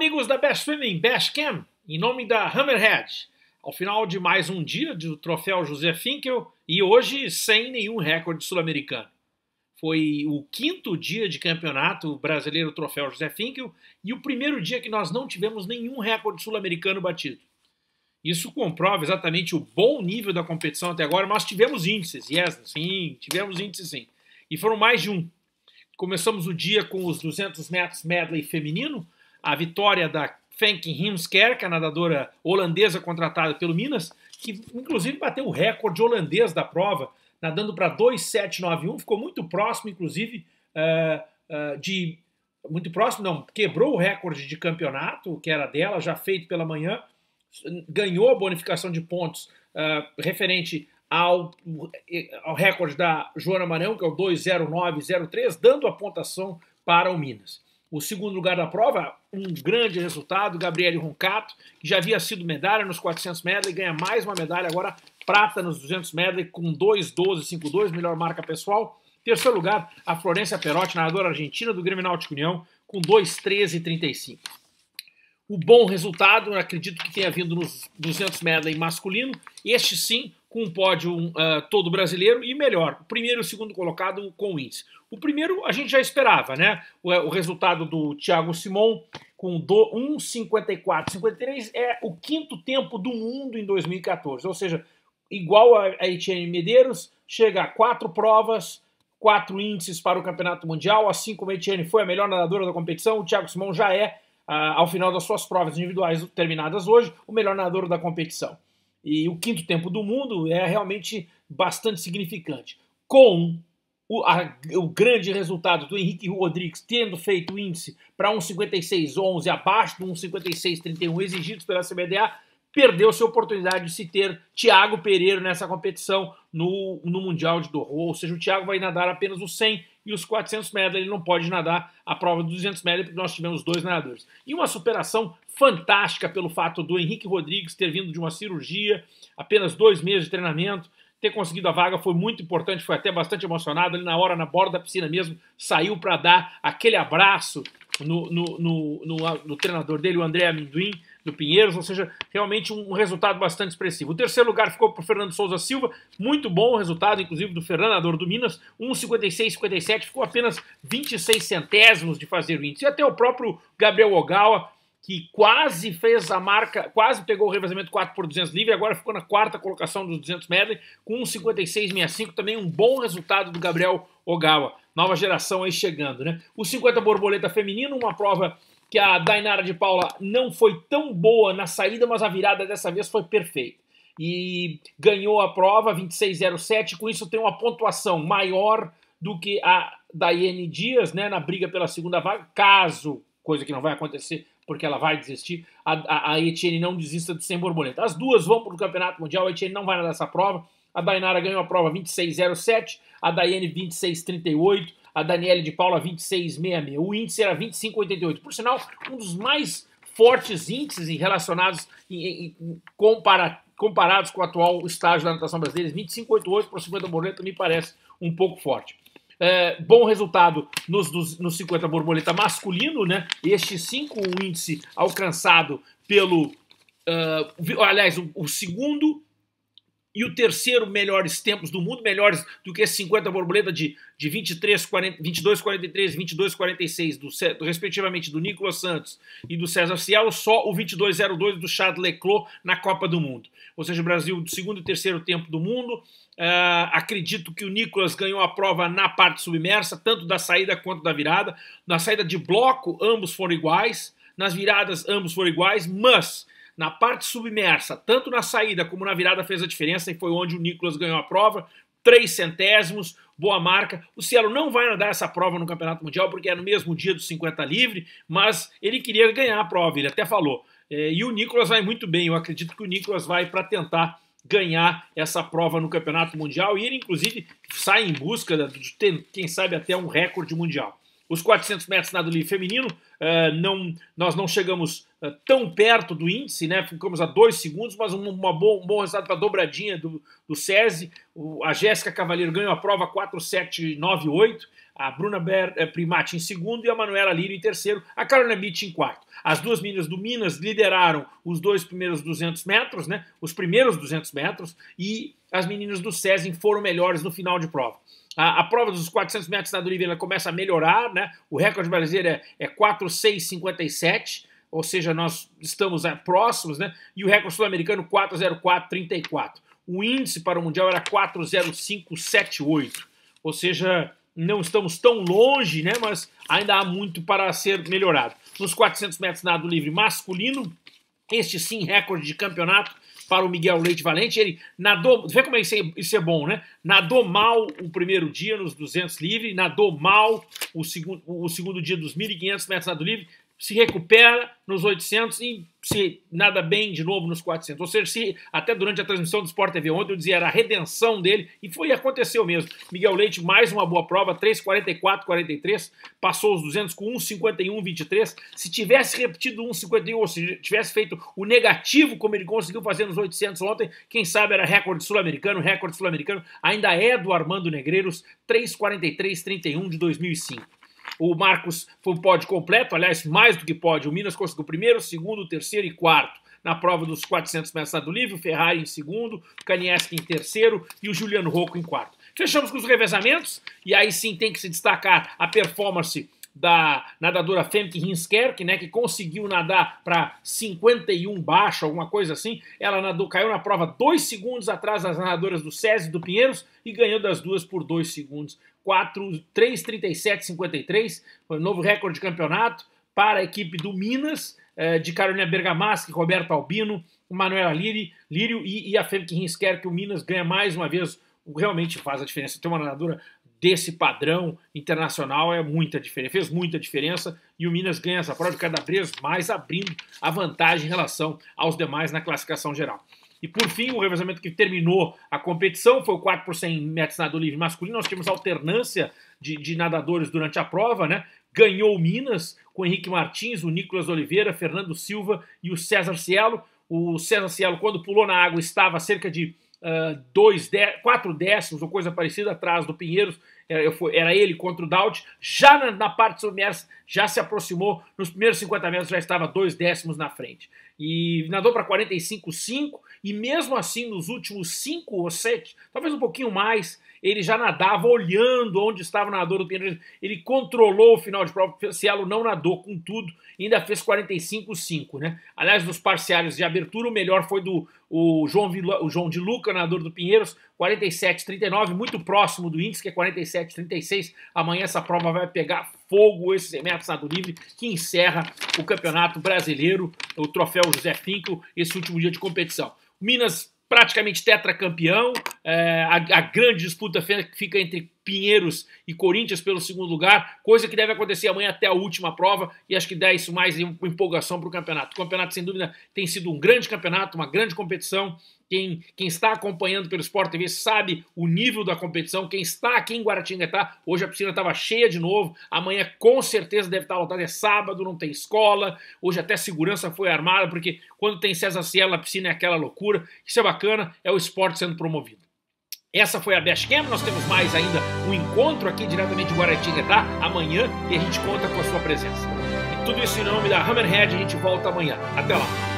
amigos da Best Swimming Bash Cam, em nome da Hammerhead, ao final de mais um dia do troféu José Finkel e hoje sem nenhum recorde sul-americano. Foi o quinto dia de campeonato brasileiro troféu José Finkel e o primeiro dia que nós não tivemos nenhum recorde sul-americano batido. Isso comprova exatamente o bom nível da competição até agora. Nós tivemos índices, yes, sim, tivemos índices sim. E foram mais de um. Começamos o dia com os 200 metros medley feminino, a vitória da Fenkin Himsker, a nadadora holandesa contratada pelo Minas, que inclusive bateu o recorde holandês da prova, nadando para 2,791, ficou muito próximo, inclusive, uh, uh, de. Muito próximo, não, quebrou o recorde de campeonato, que era dela, já feito pela manhã, ganhou a bonificação de pontos uh, referente ao, ao recorde da Joana Marão, que é o 2,0903, dando a pontuação para o Minas. O segundo lugar da prova, um grande resultado, Gabriele Roncato, que já havia sido medalha nos 400 medley, ganha mais uma medalha agora, prata nos 200 medley com 2:12.52, melhor marca pessoal. Terceiro lugar, a Florência Perotti, nadadora argentina do Grêmio Náutico União, com 2:13.35. O bom resultado, acredito que tenha vindo nos 200 medley masculino, este sim, com um pódio uh, todo brasileiro e melhor, o primeiro e o segundo colocado com o índice. O primeiro a gente já esperava, né? O, é, o resultado do Thiago Simon com 1,54,53 é o quinto tempo do mundo em 2014, ou seja, igual a, a Etienne Medeiros, chega a quatro provas, quatro índices para o Campeonato Mundial, assim como a Etienne foi a melhor nadadora da competição, o Thiago Simon já é, uh, ao final das suas provas individuais terminadas hoje, o melhor nadador da competição e o quinto tempo do mundo é realmente bastante significante. Com o, a, o grande resultado do Henrique Rodrigues tendo feito o índice para 1,56,11, abaixo do 1,56,31 exigidos pela CBDA, perdeu sua oportunidade de se ter Thiago Pereira nessa competição no, no Mundial de Doha. Ou seja, o Thiago vai nadar apenas o 100 e os 400 medley ele não pode nadar a prova dos 200 medley porque nós tivemos dois nadadores. E uma superação fantástica pelo fato do Henrique Rodrigues ter vindo de uma cirurgia, apenas dois meses de treinamento, ter conseguido a vaga foi muito importante, foi até bastante emocionado. Ali na hora, na borda da piscina mesmo, saiu para dar aquele abraço no no, no, no, no, treinador dele, o André Amendoim do Pinheiros, ou seja, realmente um resultado bastante expressivo. O terceiro lugar ficou para o Fernando Souza Silva, muito bom o resultado, inclusive do Fernando do Minas, 1,56,57, ficou apenas 26 centésimos de fazer o índice. E até o próprio Gabriel Ogawa, que quase fez a marca, quase pegou o revezamento 4 por 200 livre, agora ficou na quarta colocação dos 200 medley com 1,56,65, também um bom resultado do Gabriel Ogawa. Nova geração aí chegando, né? O 50 borboleta feminino, uma prova que a Dainara de Paula não foi tão boa na saída, mas a virada dessa vez foi perfeita. E ganhou a prova 26,07, com isso tem uma pontuação maior do que a Daiane Dias, né, na briga pela segunda vaga, caso, coisa que não vai acontecer, porque ela vai desistir, a, a, a Etienne não desista de sem borboleta. As duas vão para o Campeonato Mundial, a Etienne não vai nessa prova, a Dainara ganhou a prova 26,07, a Daiane 26,38, a Daniele de Paula 26,66. O índice era 25,88. Por sinal, um dos mais fortes índices relacionados em, em, compara, comparados com o atual estágio da natação brasileira. 25,88 para o 50 borboleta me parece um pouco forte. É, bom resultado nos, dos, nos 50 borboleta masculino, né? Este 5, um índice alcançado pelo. Uh, aliás, o, o segundo e o terceiro melhores tempos do mundo, melhores do que 50 borboleta de, de 23, 40, 22, 43, 22, 46, do, respectivamente do Nicolas Santos e do César Cielo, só o 2202 do Chad Leclos na Copa do Mundo. Ou seja, o Brasil do segundo e terceiro tempo do mundo. Uh, acredito que o Nicolas ganhou a prova na parte submersa, tanto da saída quanto da virada. Na saída de bloco, ambos foram iguais. Nas viradas, ambos foram iguais, mas na parte submersa, tanto na saída como na virada fez a diferença e foi onde o Nicolas ganhou a prova. 3 centésimos, boa marca. O Cielo não vai nadar essa prova no Campeonato Mundial porque é no mesmo dia do 50 livre, mas ele queria ganhar a prova, ele até falou. É, e o Nicolas vai muito bem, eu acredito que o Nicolas vai para tentar ganhar essa prova no Campeonato Mundial e ele, inclusive, sai em busca de, quem sabe, até um recorde mundial. Os 400 metros nado livre feminino, uh, não, nós não chegamos uh, tão perto do índice, né? ficamos a dois segundos, mas um, bo um bom resultado para a dobradinha do, do SESI. O, a Jéssica Cavaleiro ganhou a prova 4798, a Bruna Ber eh, Primati em segundo e a Manuela Lírio em terceiro, a Carolina Beach em quarto. As duas meninas do Minas lideraram os dois primeiros 200 metros, né? os primeiros 200 metros, e as meninas do SESI foram melhores no final de prova. A, a prova dos 400 metros na livre começa a melhorar, né? O recorde brasileiro é, é 4,657, ou seja, nós estamos é, próximos, né? E o recorde sul-americano 4,0434. O índice para o mundial era 4,0578, ou seja, não estamos tão longe, né? Mas ainda há muito para ser melhorado. Nos 400 metros nado livre masculino, este sim recorde de campeonato para o Miguel Leite Valente. Ele nadou, vê como é isso, é, isso é bom, né? Nadou mal o primeiro dia nos 200 livres nadou mal o segundo, o segundo dia dos 1.500 metros nado livre, se recupera, nos 800 e se nada bem de novo nos 400. Ou seja, se até durante a transmissão do Sport TV ontem eu dizia era a redenção dele e foi aconteceu mesmo. Miguel Leite mais uma boa prova, 3:44:43, passou os 200 com 1:51:23. Se tivesse repetido 1:51 ou se tivesse feito o negativo como ele conseguiu fazer nos 800 ontem, quem sabe era recorde sul-americano, recorde sul-americano. Ainda é do Armando Negreiros, 3:43:31 de 2005. O Marcos foi um pódio completo, aliás, mais do que pódio. O Minas conseguiu primeiro, segundo, terceiro e quarto na prova dos 400 metros do livre, o Ferrari em segundo, o Kanieski em terceiro e o Juliano Rocco em quarto. Fechamos com os revezamentos e aí sim tem que se destacar a performance da nadadora Femke Hinskerk, né, que conseguiu nadar para 51 baixo, alguma coisa assim. Ela nadou, caiu na prova dois segundos atrás das nadadoras do SESI e do Pinheiros e ganhou das duas por dois segundos. 4, 3, 37, 53, foi um novo recorde de campeonato para a equipe do Minas, eh, de Carolina Bergamaschi, Roberto Albino, Manuela Lírio, Lírio e, e a Femke Hinskerk, o Minas ganha mais uma vez realmente faz a diferença. Tem uma nadadora desse padrão internacional é muita diferença, fez muita diferença e o Minas ganha essa prova cada vez mais abrindo a vantagem em relação aos demais na classificação geral. E por fim, o revezamento que terminou a competição foi o 4 por 100 metros nado livre masculino. Nós tivemos alternância de, de nadadores durante a prova, né? Ganhou o Minas com o Henrique Martins, o Nicolas Oliveira, Fernando Silva e o César Cielo. O César Cielo, quando pulou na água, estava cerca de uh, dois quatro décimos ou coisa parecida atrás do Pinheiros, é, era, ele contra o Daut, já na, na, parte submersa, já se aproximou, nos primeiros 50 metros já estava dois décimos na frente. E nadou para 45,5 e mesmo assim nos últimos 5 ou 7, talvez um pouquinho mais, ele já nadava olhando onde estava o nadador. do Ele controlou o final de prova. O Cielo não nadou com tudo, ainda fez 45,5. Né? Aliás, dos parciais de abertura, o melhor foi do o João, Vila, o João de Luca, nadador do Pinheiros, 47,39, muito próximo do índice, que é 47,36. Amanhã essa prova vai pegar fogo, esse semestre Sado Livre, que encerra o Campeonato Brasileiro, o troféu José Finco, esse último dia de competição. Minas praticamente tetracampeão. É, a, a grande disputa fica entre Pinheiros e Corinthians pelo segundo lugar, coisa que deve acontecer amanhã até a última prova, e acho que dá isso mais empolgação para o campeonato. O campeonato, sem dúvida, tem sido um grande campeonato, uma grande competição. Quem, quem está acompanhando pelo Sport TV sabe o nível da competição. Quem está aqui em Guaratinguetá, hoje a piscina estava cheia de novo, amanhã com certeza deve estar tá lotada. É sábado, não tem escola, hoje até segurança foi armada, porque quando tem César Cielo, a piscina é aquela loucura. Isso é bacana, é o esporte sendo promovido. Essa foi a Cam. nós temos mais ainda um encontro aqui diretamente de Guaratinguetá amanhã e a gente conta com a sua presença. E tudo isso em nome da Hammerhead, a gente volta amanhã. Até lá!